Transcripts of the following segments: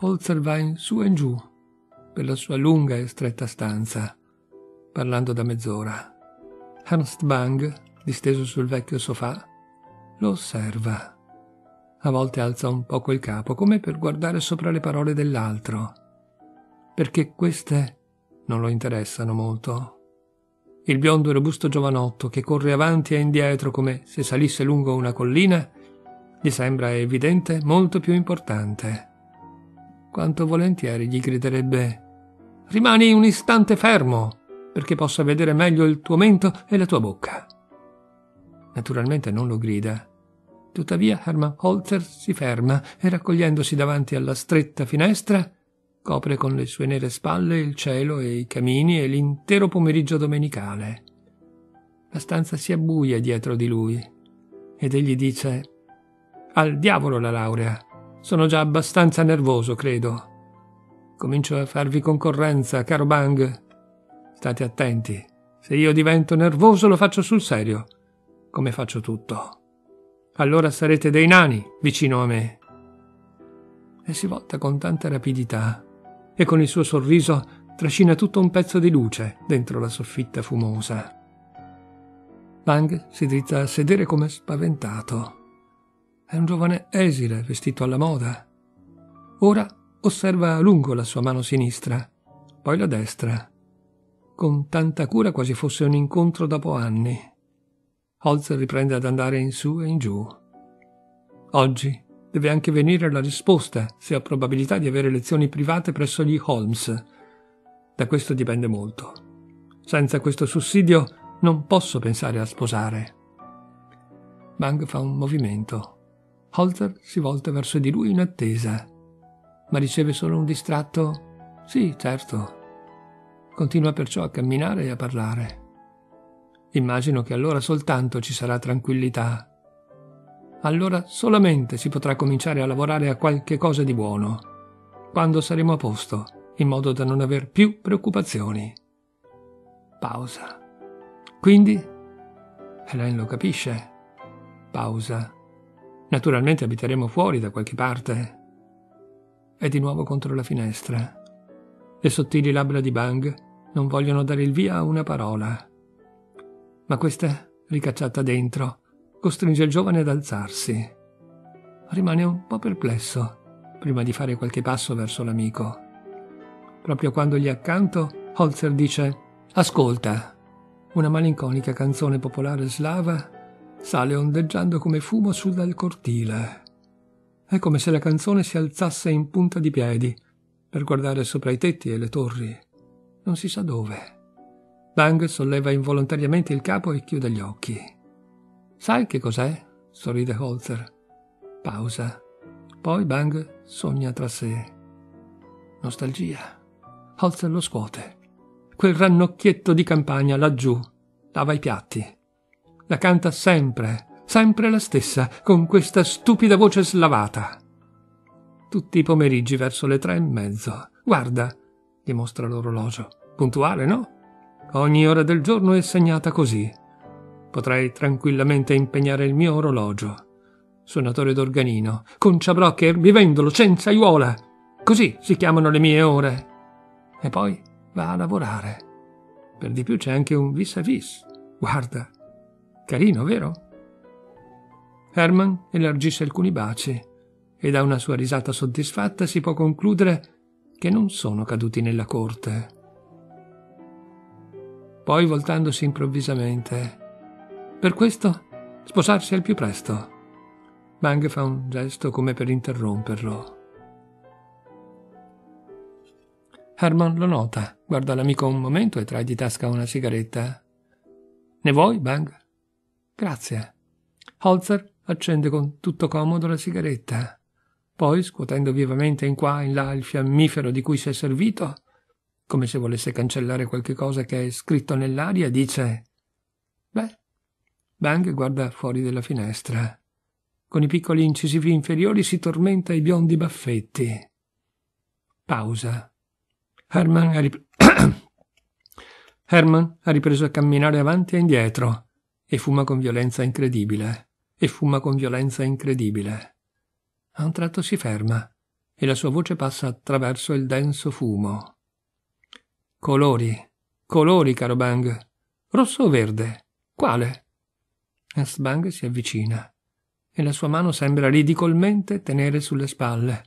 Holzer va in su e in giù per la sua lunga e stretta stanza, parlando da mezz'ora. Ernst Bang, disteso sul vecchio sofà, lo osserva. A volte alza un poco il capo, come per guardare sopra le parole dell'altro, perché queste non lo interessano molto. Il biondo e robusto giovanotto, che corre avanti e indietro come se salisse lungo una collina, gli sembra evidente molto più importante quanto volentieri gli griderebbe Rimani un istante fermo, perché possa vedere meglio il tuo mento e la tua bocca. Naturalmente non lo grida. Tuttavia Hermann Holzer si ferma e raccogliendosi davanti alla stretta finestra, copre con le sue nere spalle il cielo e i camini e l'intero pomeriggio domenicale. La stanza si abbuia dietro di lui ed egli dice Al diavolo la laurea, sono già abbastanza nervoso, credo. Comincio a farvi concorrenza, caro Bang. State attenti. Se io divento nervoso lo faccio sul serio, come faccio tutto. Allora sarete dei nani vicino a me. E si volta con tanta rapidità e con il suo sorriso trascina tutto un pezzo di luce dentro la soffitta fumosa. Bang si drizza a sedere come spaventato. È un giovane esile, vestito alla moda. Ora osserva a lungo la sua mano sinistra, poi la destra, con tanta cura quasi fosse un incontro dopo anni. Holzer riprende ad andare in su e in giù. Oggi deve anche venire la risposta se ha probabilità di avere lezioni private presso gli Holmes. Da questo dipende molto. Senza questo sussidio non posso pensare a sposare. Bang fa un movimento Holzer si volta verso di lui in attesa, ma riceve solo un distratto Sì, certo. Continua perciò a camminare e a parlare. Immagino che allora soltanto ci sarà tranquillità. Allora solamente si potrà cominciare a lavorare a qualche cosa di buono, quando saremo a posto, in modo da non aver più preoccupazioni. Pausa. Quindi? Helen lo capisce. Pausa. Naturalmente abiteremo fuori da qualche parte. È di nuovo contro la finestra. Le sottili labbra di Bang non vogliono dare il via a una parola. Ma questa, ricacciata dentro, costringe il giovane ad alzarsi. Rimane un po' perplesso prima di fare qualche passo verso l'amico. Proprio quando gli accanto, Holzer dice: Ascolta, una malinconica canzone popolare slava sale ondeggiando come fumo su dal cortile. È come se la canzone si alzasse in punta di piedi per guardare sopra i tetti e le torri. Non si sa dove. Bang solleva involontariamente il capo e chiude gli occhi. Sai che cos'è? sorride Holzer. Pausa. Poi Bang sogna tra sé. Nostalgia. Holzer lo scuote. Quel rannocchietto di campagna laggiù. Lava i piatti la canta sempre, sempre la stessa, con questa stupida voce slavata. Tutti i pomeriggi verso le tre e mezzo. Guarda, gli mostra l'orologio. Puntuale, no? Ogni ora del giorno è segnata così. Potrei tranquillamente impegnare il mio orologio. Suonatore d'organino, concia brocker, vivendolo, cenzaiuola. Così si chiamano le mie ore. E poi va a lavorare. Per di più c'è anche un vis à -vis. Guarda, Carino, vero? Herman elargisce alcuni baci e da una sua risata soddisfatta si può concludere che non sono caduti nella corte. Poi voltandosi improvvisamente. Per questo sposarsi al più presto. Bang fa un gesto come per interromperlo. Herman lo nota, guarda l'amico un momento e trae di tasca una sigaretta. Ne vuoi, Bang? Grazie. Holzer accende con tutto comodo la sigaretta. Poi, scuotendo vivamente in qua e in là il fiammifero di cui si è servito, come se volesse cancellare qualche cosa che è scritto nell'aria, dice Beh, Bang guarda fuori della finestra. Con i piccoli incisivi inferiori si tormenta i biondi baffetti. Pausa. Herman ha, rip- Herman ha ripreso a camminare avanti e indietro, e fuma con violenza incredibile, e fuma con violenza incredibile. A un tratto si ferma e la sua voce passa attraverso il denso fumo. Colori, colori, caro Bang. Rosso o verde? Quale? Ernst Bang si avvicina e la sua mano sembra ridicolmente tenere sulle spalle.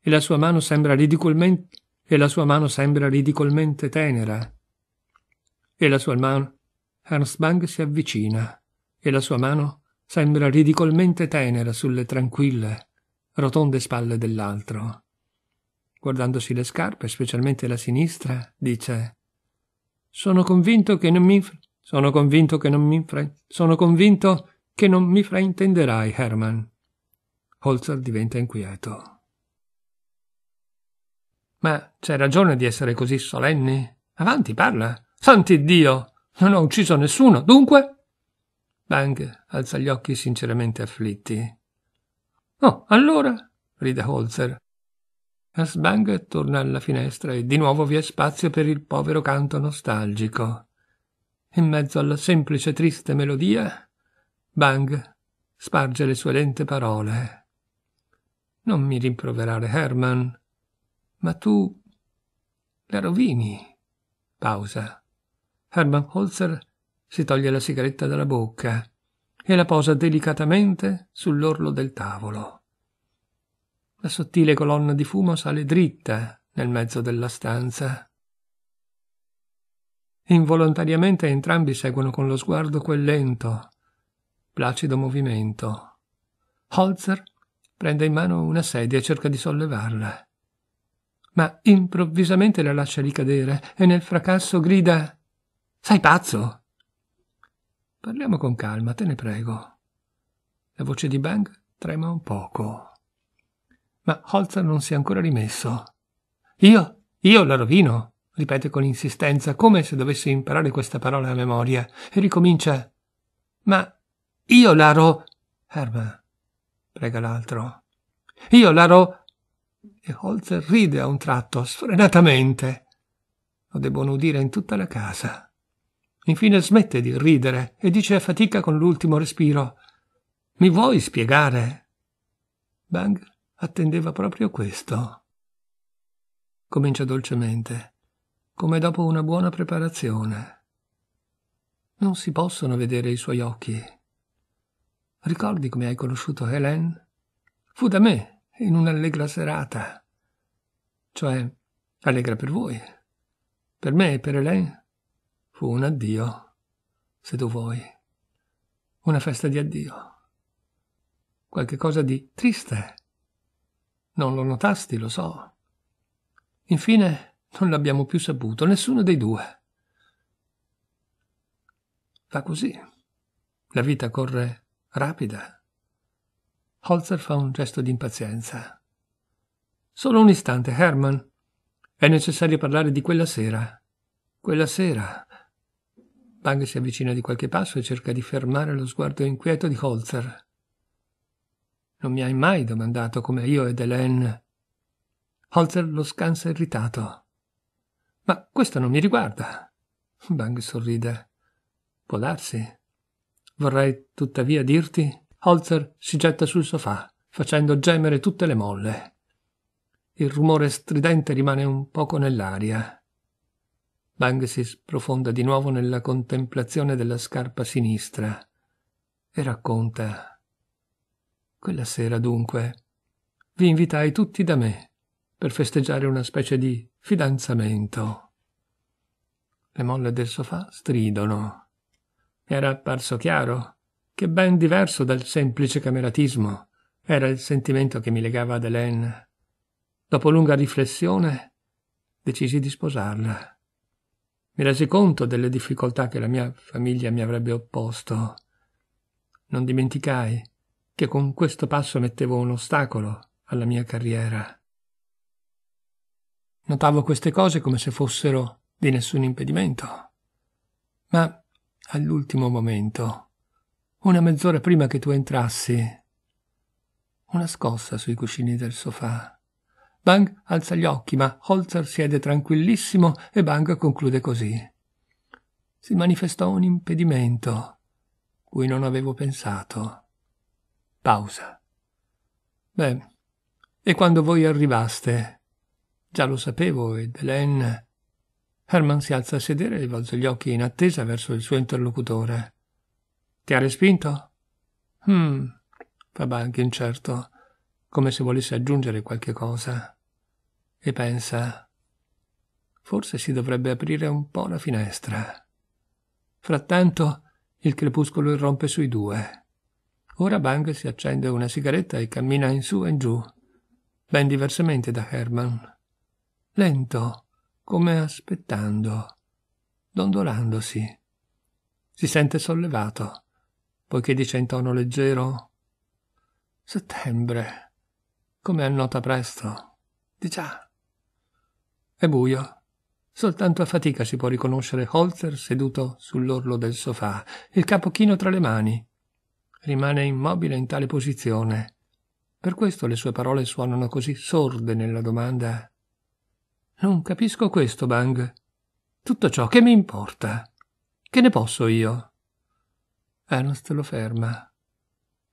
E la sua mano sembra ridicolmente e la sua mano sembra ridicolmente tenera. E la sua mano Ernst Bang si avvicina e la sua mano sembra ridicolmente tenera sulle tranquille, rotonde spalle dell'altro. Guardandosi le scarpe, specialmente la sinistra, dice Sono convinto che non mi... Sono convinto che non mi... Sono convinto che non mi fraintenderai, Herman. Holzer diventa inquieto. Ma c'è ragione di essere così solenni? Avanti, parla. Santi Dio! Non ho ucciso nessuno, dunque? Bang alza gli occhi sinceramente afflitti. Oh, allora? ride Holzer. Asbang torna alla finestra e di nuovo vi è spazio per il povero canto nostalgico. In mezzo alla semplice triste melodia, Bang sparge le sue lente parole. Non mi rimproverare, Herman, ma tu la rovini. Pausa. Herman Holzer si toglie la sigaretta dalla bocca e la posa delicatamente sull'orlo del tavolo. La sottile colonna di fumo sale dritta nel mezzo della stanza. Involontariamente entrambi seguono con lo sguardo quel lento, placido movimento. Holzer prende in mano una sedia e cerca di sollevarla, ma improvvisamente la lascia ricadere e nel fracasso grida sei pazzo? Parliamo con calma, te ne prego. La voce di Bang trema un poco. Ma Holzer non si è ancora rimesso. Io? Io la rovino? ripete con insistenza, come se dovesse imparare questa parola a memoria, e ricomincia. Ma io la ro. Herma, prega l'altro. Io la ro. E Holzer ride a un tratto, sfrenatamente. Lo debbono udire in tutta la casa. Infine smette di ridere e dice a fatica con l'ultimo respiro Mi vuoi spiegare? Bang attendeva proprio questo. Comincia dolcemente, come dopo una buona preparazione. Non si possono vedere i suoi occhi. Ricordi come hai conosciuto Helen? Fu da me, in un'allegra serata. Cioè, allegra per voi. Per me e per Helen Fu un addio, se tu vuoi. Una festa di addio. Qualche cosa di triste. Non lo notasti, lo so. Infine, non l'abbiamo più saputo, nessuno dei due. Fa così. La vita corre rapida. Holzer fa un gesto di impazienza. Solo un istante, Herman. È necessario parlare di quella sera. Quella sera. Bug si avvicina di qualche passo e cerca di fermare lo sguardo inquieto di Holzer. Non mi hai mai domandato come io ed Hélène. Holzer lo scansa irritato. Ma questo non mi riguarda. Bug sorride. Può darsi. Vorrei tuttavia dirti. Holzer si getta sul sofà, facendo gemere tutte le molle. Il rumore stridente rimane un poco nell'aria. Bang si sprofonda di nuovo nella contemplazione della scarpa sinistra e racconta. Quella sera, dunque, vi invitai tutti da me per festeggiare una specie di fidanzamento. Le molle del sofà stridono. Era apparso chiaro che ben diverso dal semplice cameratismo era il sentimento che mi legava ad Hélène. Dopo lunga riflessione decisi di sposarla mi resi conto delle difficoltà che la mia famiglia mi avrebbe opposto. Non dimenticai che con questo passo mettevo un ostacolo alla mia carriera. Notavo queste cose come se fossero di nessun impedimento. Ma all'ultimo momento, una mezz'ora prima che tu entrassi, una scossa sui cuscini del sofà Bang alza gli occhi, ma Holzer siede tranquillissimo e Bang conclude così. Si manifestò un impedimento cui non avevo pensato. Pausa. Beh, e quando voi arrivaste? Già lo sapevo ed Hélène... Herman si alza a sedere e volge gli occhi in attesa verso il suo interlocutore. Ti ha respinto? Hmm, fa Bang incerto, come se volesse aggiungere qualche cosa e pensa forse si dovrebbe aprire un po' la finestra. Frattanto il crepuscolo irrompe sui due. Ora Bang si accende una sigaretta e cammina in su e in giù, ben diversamente da Herman. Lento, come aspettando, dondolandosi. Si sente sollevato, poiché dice in tono leggero Settembre, come annota presto. Di già. È buio. Soltanto a fatica si può riconoscere Holzer seduto sull'orlo del sofà, il capo chino tra le mani. Rimane immobile in tale posizione. Per questo le sue parole suonano così sorde nella domanda. Non capisco questo, Bang. Tutto ciò che mi importa. Che ne posso io? Ernst lo ferma.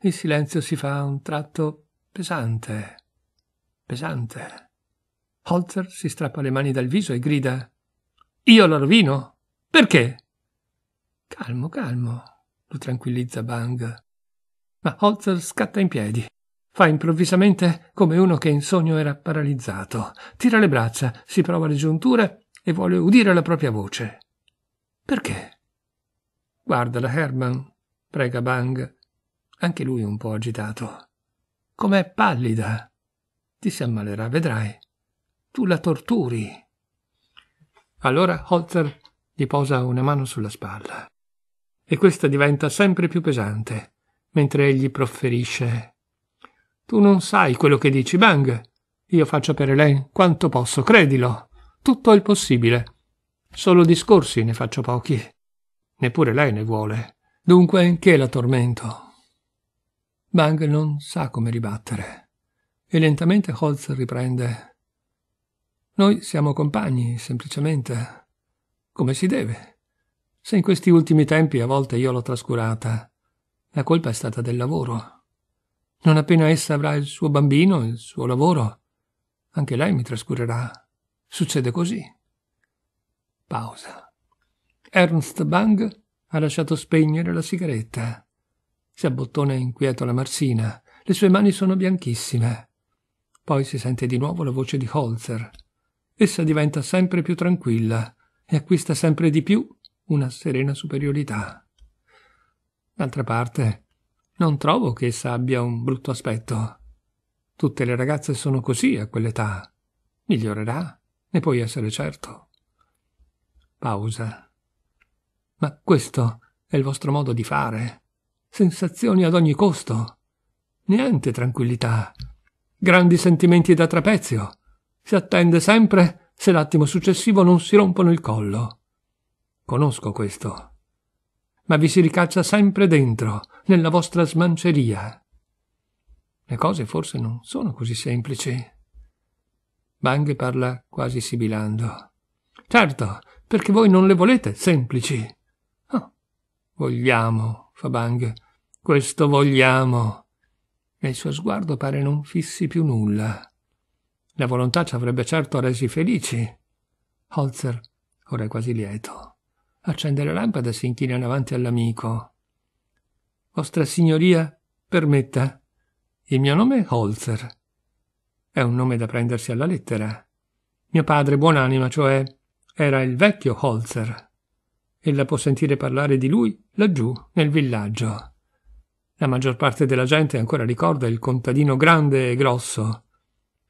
Il silenzio si fa a un tratto pesante. Pesante. Holzer si strappa le mani dal viso e grida Io la rovino? Perché? Calmo, calmo, lo tranquillizza Bang. Ma Holzer scatta in piedi. Fa improvvisamente come uno che in sogno era paralizzato. Tira le braccia, si prova le giunture e vuole udire la propria voce. Perché? Guardala, Herman, prega Bang. Anche lui un po' agitato. Com'è pallida. Ti si ammalerà, vedrai tu la torturi. Allora Holzer gli posa una mano sulla spalla e questa diventa sempre più pesante mentre egli profferisce Tu non sai quello che dici, Bang. Io faccio per Elaine quanto posso, credilo. Tutto il possibile. Solo discorsi ne faccio pochi. Neppure lei ne vuole. Dunque, che la tormento? Bang non sa come ribattere. E lentamente Holz riprende. Noi siamo compagni, semplicemente. Come si deve. Se in questi ultimi tempi a volte io l'ho trascurata, la colpa è stata del lavoro. Non appena essa avrà il suo bambino, il suo lavoro, anche lei mi trascurerà. Succede così. Pausa. Ernst Bang ha lasciato spegnere la sigaretta. Si abbottona inquieto la marsina. Le sue mani sono bianchissime. Poi si sente di nuovo la voce di Holzer essa diventa sempre più tranquilla e acquista sempre di più una serena superiorità. D'altra parte, non trovo che essa abbia un brutto aspetto. Tutte le ragazze sono così a quell'età. Migliorerà, ne puoi essere certo. Pausa. Ma questo è il vostro modo di fare. Sensazioni ad ogni costo. Niente tranquillità. Grandi sentimenti da trapezio si attende sempre se l'attimo successivo non si rompono il collo. Conosco questo. Ma vi si ricaccia sempre dentro, nella vostra smanceria. Le cose forse non sono così semplici. Bang parla quasi sibilando. Certo, perché voi non le volete semplici. Oh, vogliamo, fa Bang. Questo vogliamo. E il suo sguardo pare non fissi più nulla. La volontà ci avrebbe certo resi felici. Holzer, ora è quasi lieto, accende la lampada e si inchina davanti all'amico. Vostra signoria, permetta. Il mio nome è Holzer. È un nome da prendersi alla lettera. Mio padre, buonanima, cioè, era il vecchio Holzer. Ella può sentire parlare di lui laggiù, nel villaggio. La maggior parte della gente ancora ricorda il contadino grande e grosso,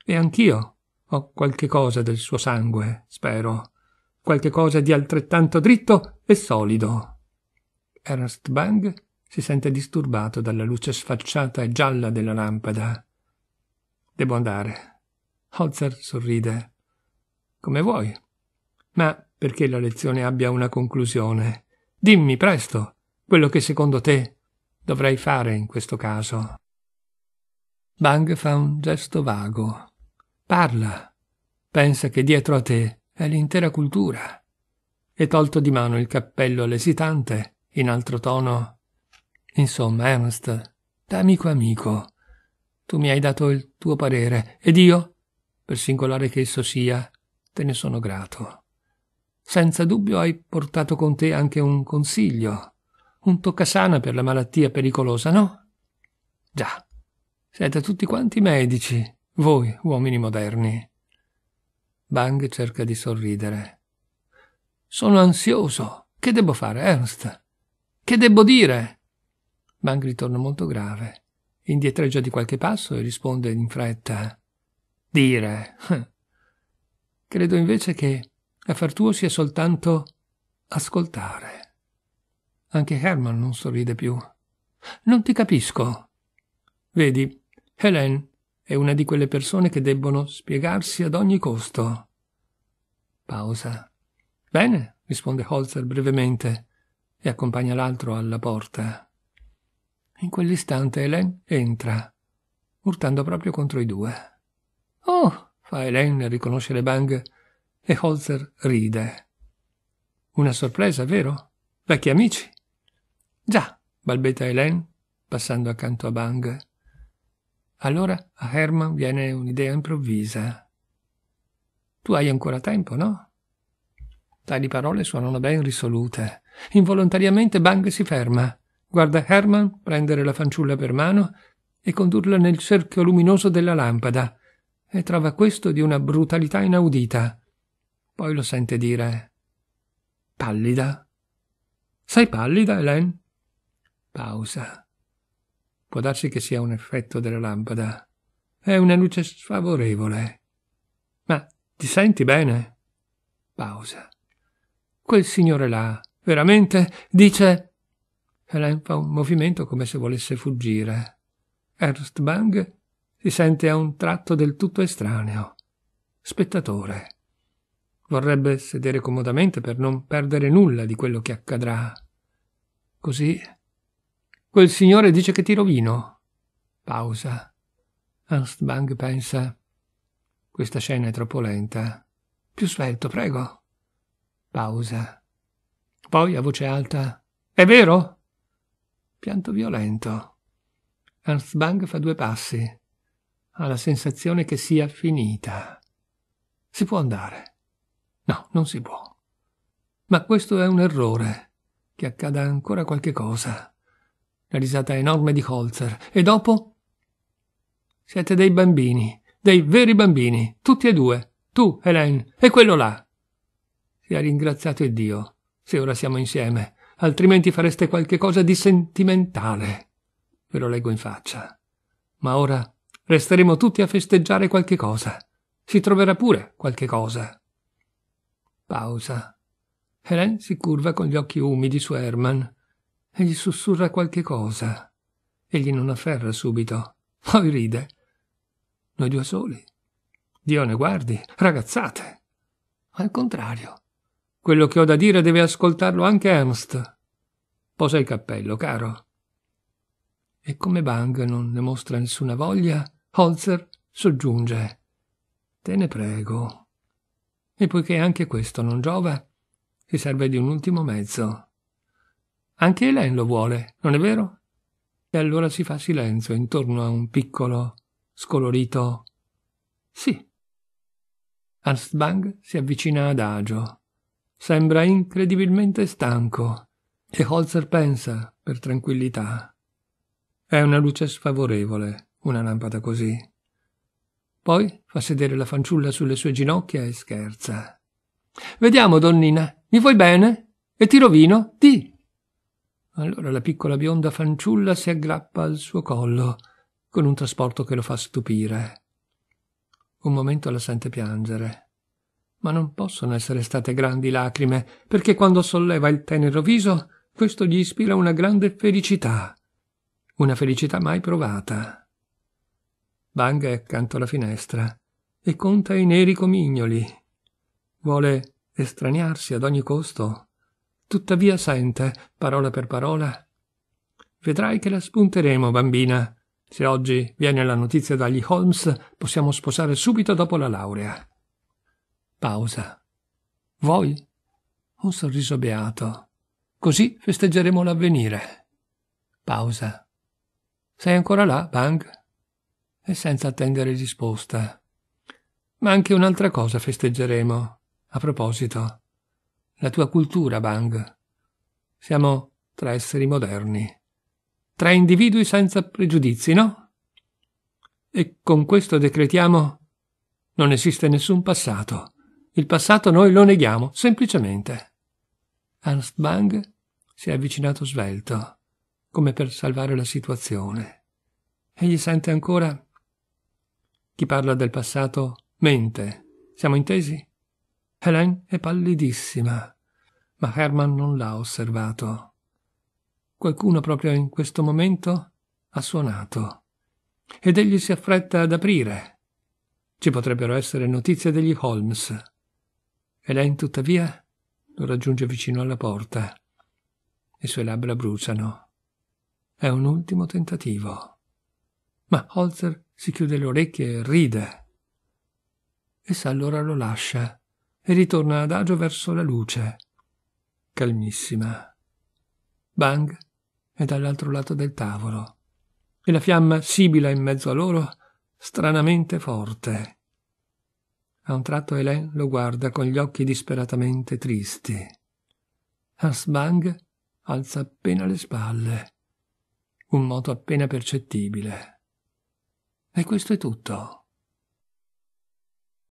e anch'io ho qualche cosa del suo sangue, spero, qualche cosa di altrettanto dritto e solido. Ernst Bang si sente disturbato dalla luce sfacciata e gialla della lampada. Devo andare. Holzer sorride. Come vuoi. Ma perché la lezione abbia una conclusione. Dimmi presto quello che secondo te dovrei fare in questo caso. Bang fa un gesto vago. Parla. Pensa che dietro a te è l'intera cultura. E tolto di mano il cappello all'esitante, in altro tono. Insomma, Ernst, da amico amico, tu mi hai dato il tuo parere ed io, per singolare che esso sia, te ne sono grato. Senza dubbio hai portato con te anche un consiglio, un toccasana per la malattia pericolosa, no? Già, siete tutti quanti medici voi, uomini moderni. Bang cerca di sorridere. Sono ansioso. Che devo fare, Ernst? Che devo dire? Bang ritorna molto grave. Indietreggia di qualche passo e risponde in fretta. Dire. Credo invece che a far tuo sia soltanto ascoltare. Anche Herman non sorride più. Non ti capisco. Vedi, Helen è una di quelle persone che debbono spiegarsi ad ogni costo. Pausa. Bene, risponde Holzer brevemente e accompagna l'altro alla porta. In quell'istante Helen entra, urtando proprio contro i due. Oh, fa Helen, riconosce le bang e Holzer ride. Una sorpresa, vero? Vecchi amici? Già, balbetta Helen, passando accanto a Bang. Allora a Herman viene un'idea improvvisa. Tu hai ancora tempo, no? Tali parole suonano ben risolute. Involontariamente Bang si ferma. Guarda Herman prendere la fanciulla per mano e condurla nel cerchio luminoso della lampada, e trova questo di una brutalità inaudita. Poi lo sente dire Pallida. Sei pallida, Helen? Pausa. Può darsi che sia un effetto della lampada. È una luce sfavorevole. Ma ti senti bene? Pausa. Quel signore là, veramente, dice... Helen fa un movimento come se volesse fuggire. Ernst Bang si sente a un tratto del tutto estraneo. Spettatore. Vorrebbe sedere comodamente per non perdere nulla di quello che accadrà. Così Quel signore dice che ti rovino. Pausa. Ernstbang pensa. Questa scena è troppo lenta. Più svelto, prego. Pausa. Poi a voce alta. È vero? Pianto violento. Ernstbang fa due passi. Ha la sensazione che sia finita. Si può andare. No, non si può. Ma questo è un errore. Che accada ancora qualche cosa la risata enorme di Holzer. E dopo? Siete dei bambini, dei veri bambini, tutti e due, tu, Hélène, e quello là. Sia ringraziato Dio, se ora siamo insieme, altrimenti fareste qualche cosa di sentimentale. Ve lo leggo in faccia. Ma ora resteremo tutti a festeggiare qualche cosa. Si troverà pure qualche cosa. Pausa. Helen si curva con gli occhi umidi su Herman e gli sussurra qualche cosa. Egli non afferra subito, poi ride. Noi due soli. Dio ne guardi, ragazzate. Al contrario. Quello che ho da dire deve ascoltarlo anche Ernst. Posa il cappello, caro. E come Bang non ne mostra nessuna voglia, Holzer soggiunge. Te ne prego. E poiché anche questo non giova, si serve di un ultimo mezzo. Anche Elaine lo vuole, non è vero? E allora si fa silenzio intorno a un piccolo, scolorito sì. Arstbang si avvicina ad agio. Sembra incredibilmente stanco e Holzer pensa per tranquillità. È una luce sfavorevole, una lampada così. Poi fa sedere la fanciulla sulle sue ginocchia e scherza. Vediamo, donnina, mi vuoi bene? E ti rovino? Di! Allora la piccola bionda fanciulla si aggrappa al suo collo con un trasporto che lo fa stupire. Un momento la sente piangere. Ma non possono essere state grandi lacrime, perché quando solleva il tenero viso, questo gli ispira una grande felicità, una felicità mai provata. Bang è accanto alla finestra e conta i neri comignoli. Vuole estraniarsi ad ogni costo Tuttavia sente, parola per parola. Vedrai che la spunteremo, bambina. Se oggi viene la notizia dagli Holmes, possiamo sposare subito dopo la laurea. Pausa. Voi? Un sorriso beato. Così festeggeremo l'avvenire. Pausa. Sei ancora là, Bang? E senza attendere risposta. Ma anche un'altra cosa festeggeremo. A proposito, la tua cultura, Bang. Siamo tre esseri moderni, tre individui senza pregiudizi, no? E con questo decretiamo non esiste nessun passato. Il passato noi lo neghiamo, semplicemente. Ernst Bang si è avvicinato svelto, come per salvare la situazione. Egli sente ancora... Chi parla del passato mente. Siamo intesi? Helen è pallidissima, ma Herman non l'ha osservato. Qualcuno proprio in questo momento ha suonato ed egli si affretta ad aprire. Ci potrebbero essere notizie degli Holmes. Helen, tuttavia, lo raggiunge vicino alla porta. Le sue labbra bruciano. È un ultimo tentativo. Ma Holzer si chiude le orecchie e ride. Essa allora lo lascia e ritorna adagio verso la luce, calmissima. Bang è dall'altro lato del tavolo e la fiamma sibila in mezzo a loro stranamente forte. A un tratto Hélène lo guarda con gli occhi disperatamente tristi. Hans Bang alza appena le spalle, un moto appena percettibile. E questo è tutto.